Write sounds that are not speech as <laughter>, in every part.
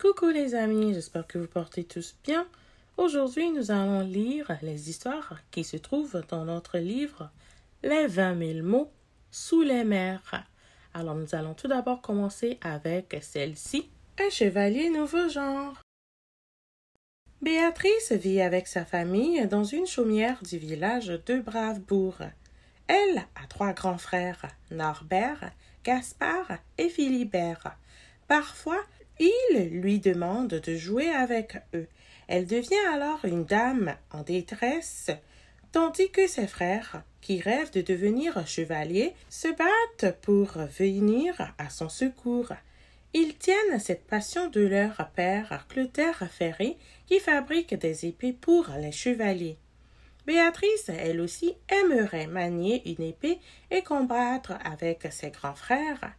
Coucou les amis, j'espère que vous portez tous bien. Aujourd'hui, nous allons lire les histoires qui se trouvent dans notre livre Les vingt mille mots sous les mers. Alors, nous allons tout d'abord commencer avec celle-ci Un chevalier nouveau genre. Béatrice vit avec sa famille dans une chaumière du village de Bravebourg. Elle a trois grands frères, Norbert, Gaspard et Philibert. Parfois, il lui demande de jouer avec eux. Elle devient alors une dame en détresse, tandis que ses frères, qui rêvent de devenir chevaliers, se battent pour venir à son secours. Ils tiennent cette passion de leur père Clotaire Ferré, qui fabrique des épées pour les chevaliers. Béatrice, elle aussi, aimerait manier une épée et combattre avec ses grands frères.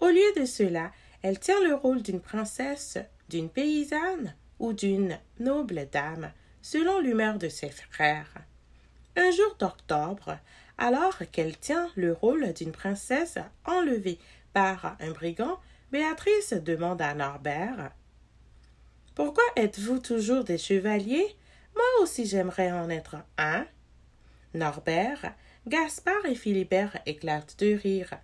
Au lieu de cela, elle tient le rôle d'une princesse, d'une paysanne ou d'une noble dame, selon l'humeur de ses frères. Un jour d'octobre, alors qu'elle tient le rôle d'une princesse enlevée par un brigand, Béatrice demande à Norbert Pourquoi êtes-vous toujours des chevaliers Moi aussi j'aimerais en être un. Norbert, Gaspard et Philibert éclatent de rire.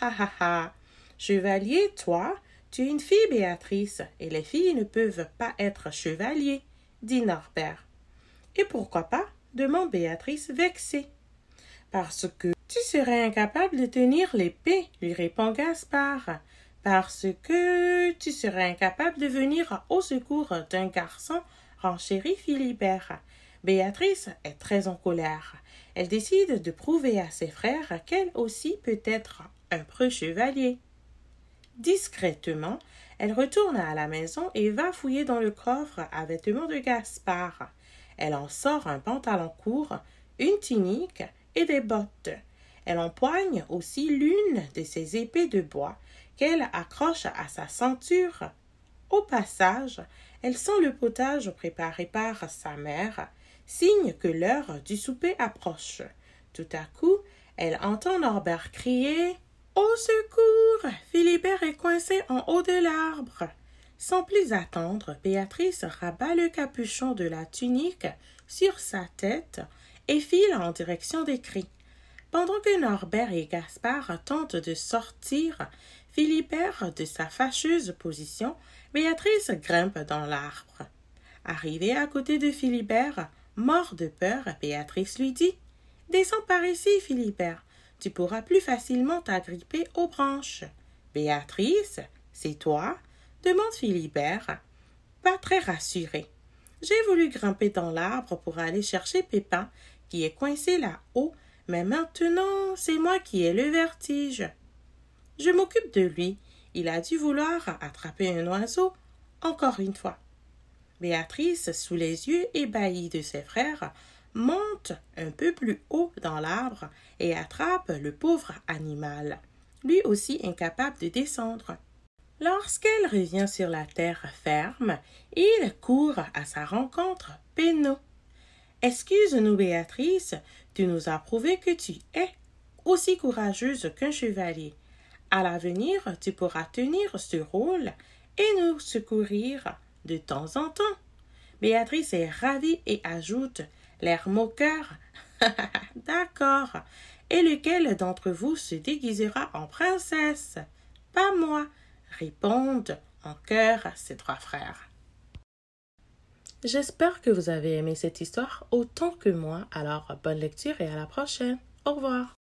Ha ha ha Chevalier, toi, tu es une fille, Béatrice, et les filles ne peuvent pas être chevaliers, dit Norbert. Et pourquoi pas demande Béatrice vexée. Parce que tu serais incapable de tenir l'épée, lui répond Gaspard. Parce que tu serais incapable de venir au secours d'un garçon, renchérit Philibert. Béatrice est très en colère. Elle décide de prouver à ses frères qu'elle aussi peut être un preux chevalier. Discrètement, elle retourne à la maison et va fouiller dans le coffre à vêtements de Gaspard. Elle en sort un pantalon court, une tunique et des bottes. Elle empoigne aussi l'une de ses épées de bois qu'elle accroche à sa ceinture. Au passage, elle sent le potage préparé par sa mère, signe que l'heure du souper approche. Tout à coup, elle entend Norbert crier au secours! Philibert est coincé en haut de l'arbre. Sans plus attendre, Béatrice rabat le capuchon de la tunique sur sa tête et file en direction des cris. Pendant que Norbert et Gaspard tentent de sortir Philibert de sa fâcheuse position, Béatrice grimpe dans l'arbre. Arrivée à côté de Philibert, mort de peur, Béatrice lui dit Descends par ici, Philibert tu pourras plus facilement t'agripper aux branches. Béatrice, c'est toi demande Philibert, pas très rassuré. J'ai voulu grimper dans l'arbre pour aller chercher Pépin, qui est coincé là-haut, mais maintenant c'est moi qui ai le vertige. Je m'occupe de lui. Il a dû vouloir attraper un oiseau, encore une fois. Béatrice, sous les yeux ébahis de ses frères, monte un peu plus haut dans l'arbre et attrape le pauvre animal, lui aussi incapable de descendre. Lorsqu'elle revient sur la terre ferme, il court à sa rencontre, Pénaud. Excuse-nous, Béatrice, tu nous as prouvé que tu es aussi courageuse qu'un chevalier. À l'avenir, tu pourras tenir ce rôle et nous secourir de temps en temps. Béatrice est ravie et ajoute L'air moqueur <laughs> D'accord. Et lequel d'entre vous se déguisera en princesse Pas moi, répondent en chœur ses trois frères. J'espère que vous avez aimé cette histoire autant que moi, alors bonne lecture et à la prochaine. Au revoir.